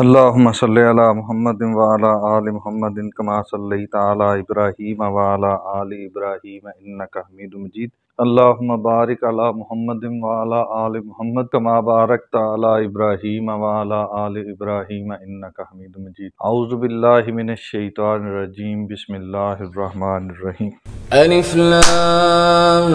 اللہم صلی علی محمد و علی آل محمد کما صلی تعالی ابراہیم و علی آل ابراہیم انکا حمید مجید اللہم بارک علی محمد و علی آل محمد کما بارک تعالی ابراہیم و علی آل ابراہیم انکا حمید مجید اعوذ باللہ من الشیطان الرجیم بسم اللہ الرحمن الرحیم الف لام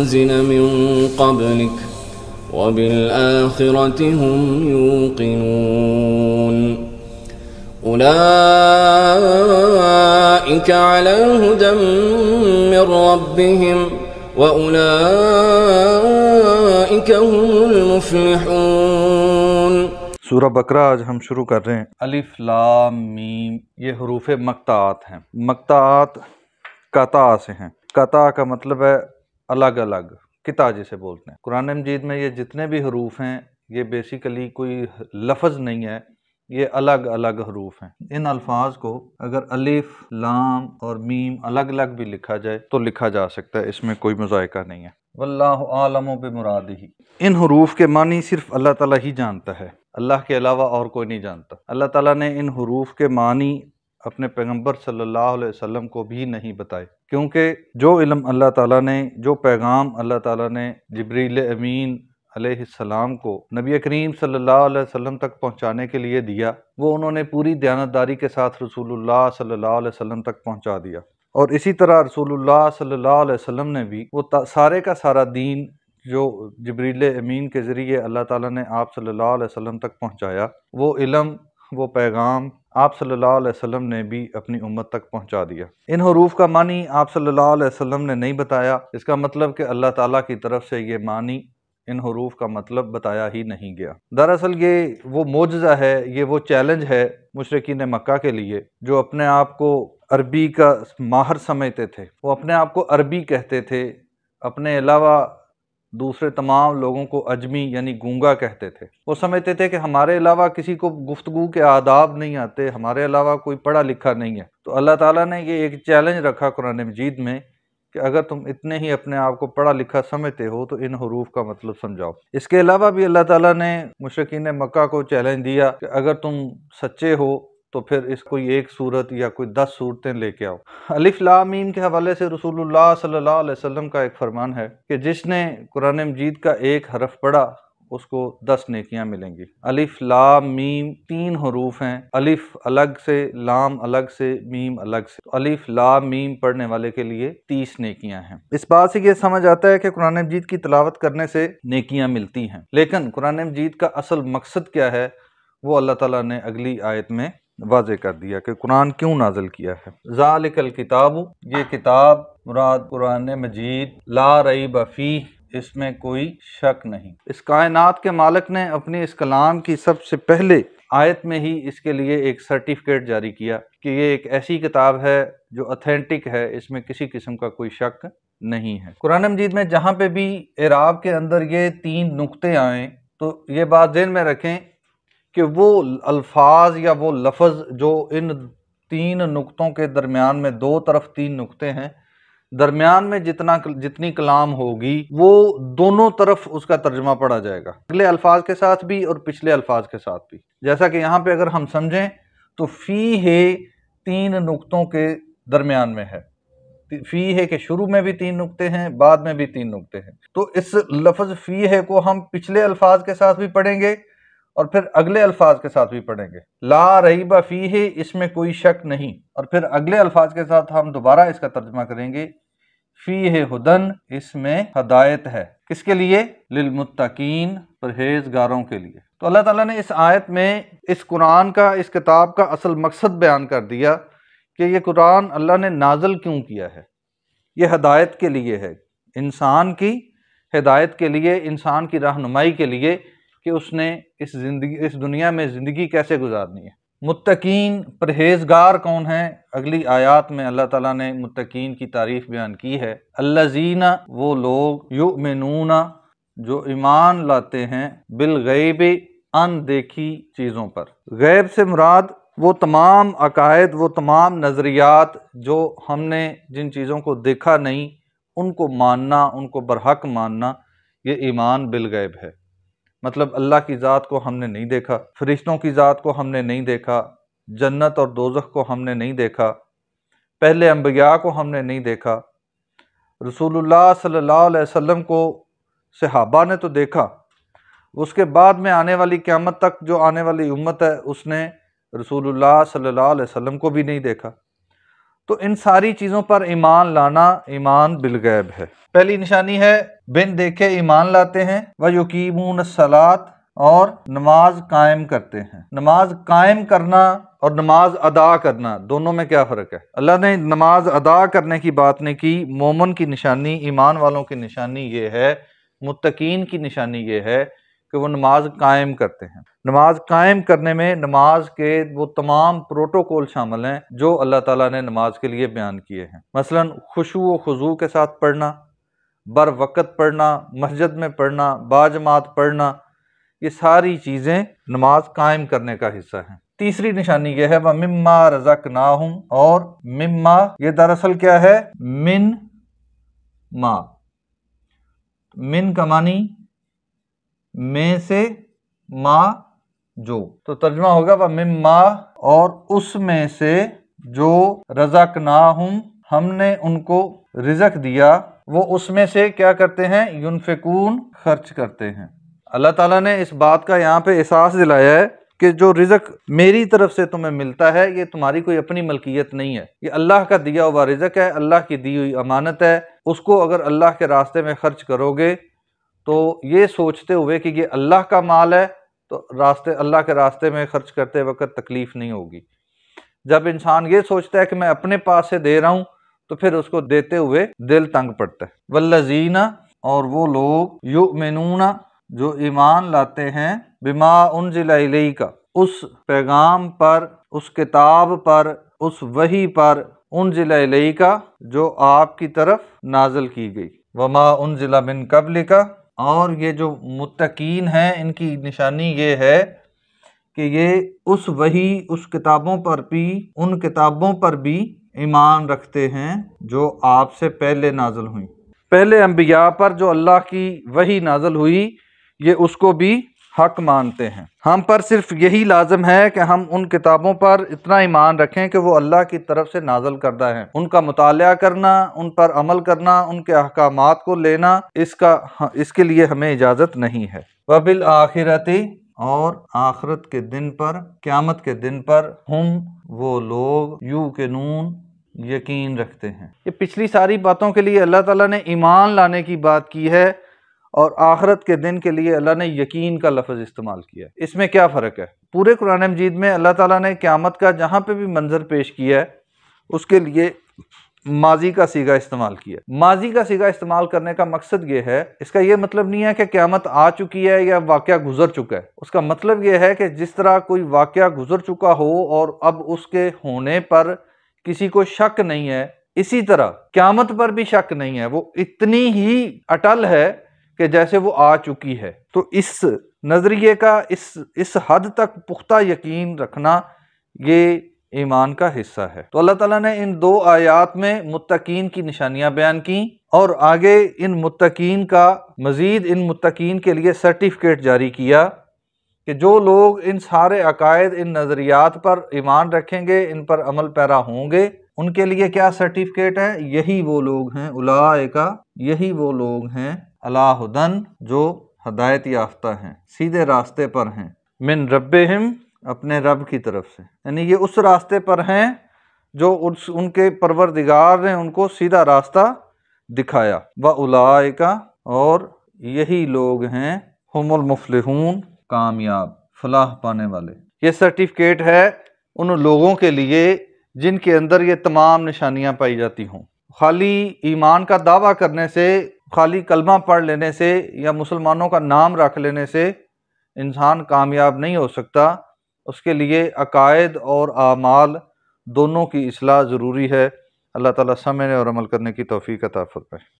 أنزل من قبلك وبالآخرة هم يوقنون أولئك على هدى من ربهم وأولئك هم المفلحون سورة बकरा آج ہم شروع کر رہے ہیں الف لام میم یہ حروف मकतात ہیں मकतात قطع سے ہیں قطع کا مطلب ہے الگ الگ کتا جسے بولتے ہیں قرآن مجید میں یہ جتنے بھی حروف ہیں یہ بیسیکلی کوئی لفظ نہیں ہے یہ الگ الگ حروف ہیں ان الفاظ کو اگر الف لام اور میم الگ الگ بھی لکھا جائے تو لکھا جا سکتا ہے اس میں کوئی مذائقہ نہیں ہے واللہ عالم و بمراد ہی ان حروف کے معنی صرف اللہ تعالیٰ ہی جانتا ہے اللہ کے علاوہ اور کوئی نہیں جانتا اللہ تعالیٰ نے ان حروف کے معنی اپنے پیغمبر صلی اللہ علیہ وسلم کو بھی نہیں بتائے کیونکہ جو علم اللہ تعالیٰ نے جو پیغام اللہ تعالیٰ نے جبریل امین علیہ السلام کو نبی کریم صلی اللہ علیہ وسلم تک پہنچانے کے لیے دیا وہ انہوں نے پوری دیانتداری کے ساتھ رسول اللہ صلی اللہ علیہ وسلم تک پہنچا دیا اور اسی طرح رسول اللہ صلی اللہ علیہ وسلم نے بھی وہ سارے کا سارا دین جو جبریل امین کے ذریعے اللہ تعالیٰ نے آپ صلی اللہ علیہ وسلم تک پہنچایا وہ علم وہ پیغام آپ صلی اللہ علیہ وسلم نے بھی اپنی امت تک پہنچا دیا ان حروف کا معنی آپ صلی اللہ علیہ وسلم نے نہیں بتایا اس کا مطلب کہ اللہ تعالیٰ کی طرف سے یہ معنی ان حروف کا مطلب بتایا ہی نہیں گیا دراصل یہ وہ موجزہ ہے یہ وہ چیلنج ہے مشرقین مکہ کے لیے جو اپنے آپ کو عربی کا ماہر سمجھتے تھے وہ اپنے آپ کو عربی کہتے تھے اپنے علاوہ دوسرے تمام لوگوں کو اجمی یعنی گونگا کہتے تھے وہ سمجھتے تھے کہ ہمارے علاوہ کسی کو گفتگو کے آداب نہیں آتے ہمارے علاوہ کوئی پڑھا لکھا نہیں ہے تو اللہ تعالیٰ نے یہ ایک چیلنج رکھا قرآن مجید میں کہ اگر تم اتنے ہی اپنے آپ کو پڑھا لکھا سمجھتے ہو تو ان حروف کا مطلب سمجھاؤ اس کے علاوہ بھی اللہ تعالیٰ نے مشرقین مکہ کو چیلنج دیا کہ اگر تم سچے ہو تو پھر اس کوئی ایک صورت یا کوئی دس صورتیں لے کے آؤ علیف لامیم کے حوالے سے رسول اللہ صلی اللہ علیہ وسلم کا ایک فرمان ہے کہ جس نے قرآن مجید کا ایک حرف پڑھا اس کو دس نیکیاں ملیں گی الف لام تین حروف ہیں الف الگ سے لام الگ سے میم الگ سے الف میم پڑھنے والے کے لیے تیس نیکیاں ہیں اس بات سے یہ سمجھ آتا ہے کہ قرآن مجید کی تلاوت کرنے سے نیکیاں ملتی ہیں لیکن قرآن مجید کا اصل مقصد کیا ہے وہ اللہ تعالیٰ نے اگلی آیت میں واضح کر دیا کہ قرآن کیوں نازل کیا ہے ذالک الکتاب یہ کتاب مراد قرآن مجید لا رئی بفی اس میں کوئی شک نہیں اس کائنات کے مالک نے اپنی اس کلام کی سب سے پہلے آیت میں ہی اس کے لیے ایک سرٹیفکیٹ جاری کیا کہ یہ ایک ایسی کتاب ہے جو اتھینٹک ہے اس میں کسی قسم کا کوئی شک نہیں ہے قرآن مجید میں جہاں پہ بھی عراب کے اندر یہ تین نقطے آئیں تو یہ بات ذہن میں رکھیں کہ وہ الفاظ یا وہ لفظ جو ان تین نقطوں کے درمیان میں دو طرف تین نقطے ہیں درمیان میں جتنا جتنی کلام ہوگی وہ دونوں طرف اس کا ترجمہ پڑھا جائے گا اگلے الفاظ کے ساتھ بھی اور پچھلے الفاظ کے ساتھ بھی جیسا کہ یہاں پہ اگر ہم سمجھیں تو فی ہے تین نقطوں کے درمیان میں ہے فی ہے کہ شروع میں بھی تین نقطے ہیں بعد میں بھی تین نقطے ہیں تو اس لفظ فی ہے کو ہم پچھلے الفاظ کے ساتھ بھی پڑھیں گے اور پھر اگلے الفاظ کے ساتھ بھی پڑھیں گے لا رہی فیہ فی ہے اس میں کوئی شک نہیں اور پھر اگلے الفاظ کے ساتھ ہم دوبارہ اس کا ترجمہ کریں گے فی ہے ہدن اس میں ہدایت ہے کس کے لیے للمتقین پرہیزگاروں کے لیے تو اللہ تعالیٰ نے اس آیت میں اس قرآن کا اس کتاب کا اصل مقصد بیان کر دیا کہ یہ قرآن اللہ نے نازل کیوں کیا ہے یہ ہدایت کے لیے ہے انسان کی ہدایت کے لیے انسان کی رہنمائی کے لیے کہ اس نے اس زندگی اس دنیا میں زندگی کیسے گزارنی ہے متقین پرہیزگار کون ہیں اگلی آیات میں اللہ تعالیٰ نے متقین کی تعریف بیان کی ہے اللہ زینہ وہ لوگ یؤمنون جو ایمان لاتے ہیں بالغیب ان دیکھی چیزوں پر غیب سے مراد وہ تمام عقائد وہ تمام نظریات جو ہم نے جن چیزوں کو دیکھا نہیں ان کو ماننا ان کو برحق ماننا یہ ایمان بالغیب ہے مطلب اللہ کی ذات کو ہم نے نہیں دیکھا فرشتوں کی ذات کو ہم نے نہیں دیکھا جنت اور دوزخ کو ہم نے نہیں دیکھا پہلے انبیاء کو ہم نے نہیں دیکھا رسول اللہ صلی اللہ علیہ وسلم کو صحابہ نے تو دیکھا اس کے بعد میں آنے والی قیامت تک جو آنے والی امت ہے اس نے رسول اللہ صلی اللہ علیہ وسلم کو بھی نہیں دیکھا تو ان ساری چیزوں پر ایمان لانا ایمان بالغیب ہے پہلی نشانی ہے بن دیکھے ایمان لاتے ہیں وہ یوکیم سلاد اور نماز قائم کرتے ہیں نماز قائم کرنا اور نماز ادا کرنا دونوں میں کیا فرق ہے اللہ نے نماز ادا کرنے کی بات نہیں کی مومن کی نشانی ایمان والوں کی نشانی یہ ہے متقین کی نشانی یہ ہے کہ وہ نماز قائم کرتے ہیں نماز قائم کرنے میں نماز کے وہ تمام پروٹوکول شامل ہیں جو اللہ تعالیٰ نے نماز کے لیے بیان کیے ہیں مثلا خوشو و خضو کے ساتھ پڑھنا بر وقت پڑھنا مسجد میں پڑھنا باجمات پڑھنا یہ ساری چیزیں نماز قائم کرنے کا حصہ ہیں تیسری نشانی یہ ہے مما رزق نہ ہوں اور مما یہ دراصل کیا ہے من من معنی میں سے ما جو تو ترجمہ ہوگا بہ ما اور اس میں سے جو رزق نہ ہوں ہم نے ان کو رزق دیا وہ اس میں سے کیا کرتے ہیں یونفکون خرچ کرتے ہیں اللہ تعالیٰ نے اس بات کا یہاں پہ احساس دلایا ہے کہ جو رزق میری طرف سے تمہیں ملتا ہے یہ تمہاری کوئی اپنی ملکیت نہیں ہے یہ اللہ کا دیا ہوا رزق ہے اللہ کی دی ہوئی امانت ہے اس کو اگر اللہ کے راستے میں خرچ کرو گے تو یہ سوچتے ہوئے کہ یہ اللہ کا مال ہے تو راستے اللہ کے راستے میں خرچ کرتے وقت تکلیف نہیں ہوگی جب انسان یہ سوچتا ہے کہ میں اپنے پاس سے دے رہا ہوں تو پھر اس کو دیتے ہوئے دل تنگ پڑتا ہے بلزین اور وہ لوگ یؤمنون جو ایمان لاتے ہیں بما انزل ضلع کا اس پیغام پر اس کتاب پر اس وحی پر انزل ذلا کا جو آپ کی طرف نازل کی گئی وما انزل من بن اور یہ جو متقین ہیں ان کی نشانی یہ ہے کہ یہ اس وہی اس کتابوں پر بھی ان کتابوں پر بھی ایمان رکھتے ہیں جو آپ سے پہلے نازل ہوئیں پہلے انبیاء پر جو اللہ کی وہی نازل ہوئی یہ اس کو بھی حق مانتے ہیں ہم پر صرف یہی لازم ہے کہ ہم ان کتابوں پر اتنا ایمان رکھیں کہ وہ اللہ کی طرف سے نازل کردہ ہیں ان کا مطالعہ کرنا ان پر عمل کرنا ان کے احکامات کو لینا اس ہاں، کے لیے ہمیں اجازت نہیں ہے وبل آخرتی اور آخرت کے دن پر قیامت کے دن پر ہم وہ لوگ یو کے نون یقین رکھتے ہیں یہ پچھلی ساری باتوں کے لیے اللہ تعالیٰ نے ایمان لانے کی بات کی ہے اور آخرت کے دن کے لیے اللہ نے یقین کا لفظ استعمال کیا اس میں کیا فرق ہے پورے قرآن مجید میں اللہ تعالیٰ نے قیامت کا جہاں پہ بھی منظر پیش کیا ہے اس کے لیے ماضی کا سیگا استعمال کیا ماضی کا سیگا استعمال کرنے کا مقصد یہ ہے اس کا یہ مطلب نہیں ہے کہ قیامت آ چکی ہے یا واقعہ گزر چکا ہے اس کا مطلب یہ ہے کہ جس طرح کوئی واقعہ گزر چکا ہو اور اب اس کے ہونے پر کسی کو شک نہیں ہے اسی طرح قیامت پر بھی شک نہیں ہے وہ اتنی ہی اٹل ہے کہ جیسے وہ آ چکی ہے تو اس نظریے کا اس اس حد تک پختہ یقین رکھنا یہ ایمان کا حصہ ہے تو اللہ تعالیٰ نے ان دو آیات میں متقین کی نشانیاں بیان کیں اور آگے ان متقین کا مزید ان متقین کے لیے سرٹیفکیٹ جاری کیا کہ جو لوگ ان سارے عقائد ان نظریات پر ایمان رکھیں گے ان پر عمل پیرا ہوں گے ان کے لیے کیا سرٹیفکیٹ ہے یہی وہ لوگ ہیں کا یہی وہ لوگ ہیں اللہ جو ہدایت یافتہ ہیں سیدھے راستے پر ہیں من ربہم اپنے رب کی طرف سے یعنی یہ اس راستے پر ہیں جو ان کے پروردگار نے ان کو سیدھا راستہ دکھایا و الاقا اور یہی لوگ ہیں ہم المفلحون کامیاب فلاح پانے والے یہ سرٹیفکیٹ ہے ان لوگوں کے لیے جن کے اندر یہ تمام نشانیاں پائی جاتی ہوں خالی ایمان کا دعویٰ کرنے سے خالی کلمہ پڑھ لینے سے یا مسلمانوں کا نام رکھ لینے سے انسان کامیاب نہیں ہو سکتا اس کے لیے عقائد اور اعمال دونوں کی اصلاح ضروری ہے اللہ تعالیٰ سمجھنے اور عمل کرنے کی توفیق عطا فرمائے